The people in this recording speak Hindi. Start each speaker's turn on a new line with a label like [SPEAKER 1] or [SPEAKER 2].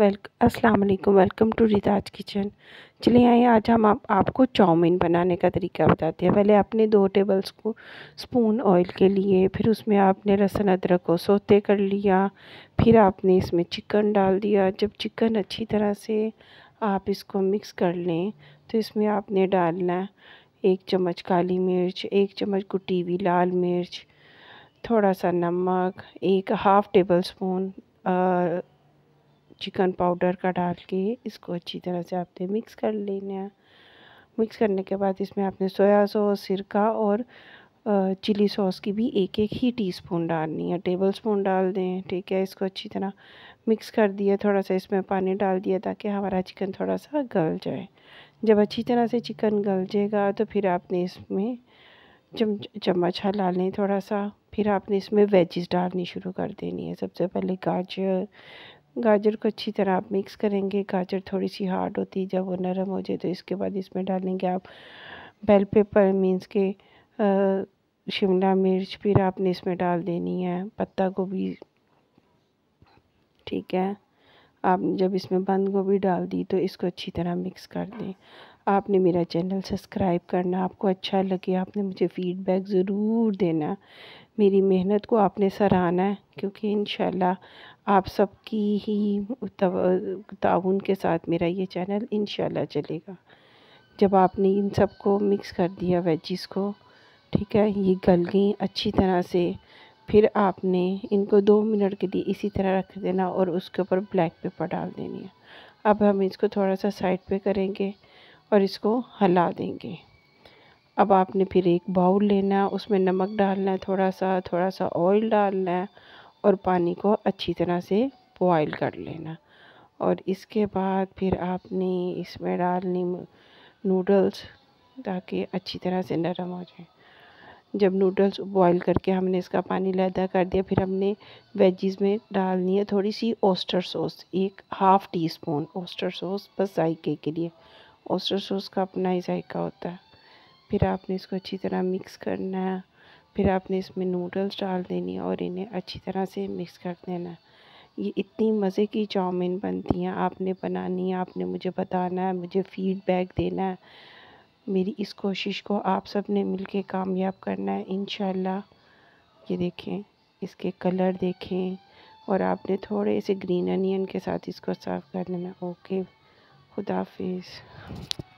[SPEAKER 1] अस्सलाम वालेकुम वेलकम टू रिदाज किचन चलिए आइए आज हम आप, आपको चाउमीन बनाने का तरीका बताते हैं पहले आपने दो टेबल स्पून ऑयल के लिए फिर उसमें आपने लहसुन अदरक को सोते कर लिया फिर आपने इसमें चिकन डाल दिया जब चिकन अच्छी तरह से आप इसको मिक्स कर लें तो इसमें आपने डालना एक चम्मच काली मिर्च एक चम्मच कुटी हुई लाल मिर्च थोड़ा सा नमक एक half tablespoon chicken powder का डाल के इसको अच्छी तरह से आपने मिक्स कर लेना मिक्स करने के बाद इसमें आपने सोया सॉस सिरका और चिली सॉस की भी एक एक ही टीस्पून डालनी है टेबल स्पून डाल दें ठीक है इसको अच्छी तरह मिक्स कर दिया थोड़ा सा इसमें पानी डाल दिया ताकि हमारा चिकन थोड़ा सा गल जाए जब अच्छी तरह से चिकन गल जाएगा तो फिर आपने इसमें चम चम्मच हला लें थोड़ा सा फिर आपने इसमें वेजिस डालनी शुरू कर देनी है सबसे पहले गाजर गाजर को अच्छी तरह आप मिक्स करेंगे गाजर थोड़ी सी हार्ड होती है जब वो नरम हो जाए तो इसके बाद इसमें डालेंगे आप बेल पेपर मीन्स के शिमला मिर्च फिर आपने इसमें डाल देनी है पत्ता गोभी ठीक है आप जब इसमें बंद गोभी डाल दी तो इसको अच्छी तरह मिक्स कर दें आपने मेरा चैनल सब्सक्राइब करना आपको अच्छा लगे आपने मुझे फ़ीडबैक ज़रूर देना मेरी मेहनत को आपने सराहना है क्योंकि इन आप सबकी ही ताउन के साथ मेरा ये चैनल इन चलेगा जब आपने इन सबको मिक्स कर दिया वेजिस को ठीक है ये गल गई अच्छी तरह से फिर आपने इनको दो मिनट के लिए इसी तरह रख देना और उसके ऊपर ब्लैक पेपर डाल देनी है अब हम इसको थोड़ा सा साइड पे करेंगे और इसको हला देंगे अब आपने फिर एक बाउल लेना है उसमें नमक डालना है थोड़ा सा थोड़ा सा ऑयल डालना है और पानी को अच्छी तरह से बॉयल कर लेना और इसके बाद फिर आपने इसमें डालनी नूडल्स ताकि अच्छी तरह से नरम हो जाए जब नूडल्स बॉयल करके हमने इसका पानी लैदा कर दिया फिर हमने वेजीज़ में डालनी है थोड़ी सी ओस्टर सॉस एक half teaspoon oyster sauce बस जायके के लिए ओस्टर सॉस का अपना ही जायका होता है फिर आपने इसको अच्छी तरह मिक्स करना है फिर आपने इसमें नूडल्स डाल देनी और इन्हें अच्छी तरह से मिक्स कर देना ये इतनी मज़े की चाउमीन बनती हैं आपने बनानी है आपने मुझे बताना है मुझे फ़ीडबैक देना है मेरी इस कोशिश को आप सब ने मिल के कामयाब करना है इन ये देखें इसके कलर देखें और आपने थोड़े से ग्रीन अनियन के साथ इसको सर्व कर लेना ओके खुदाफिज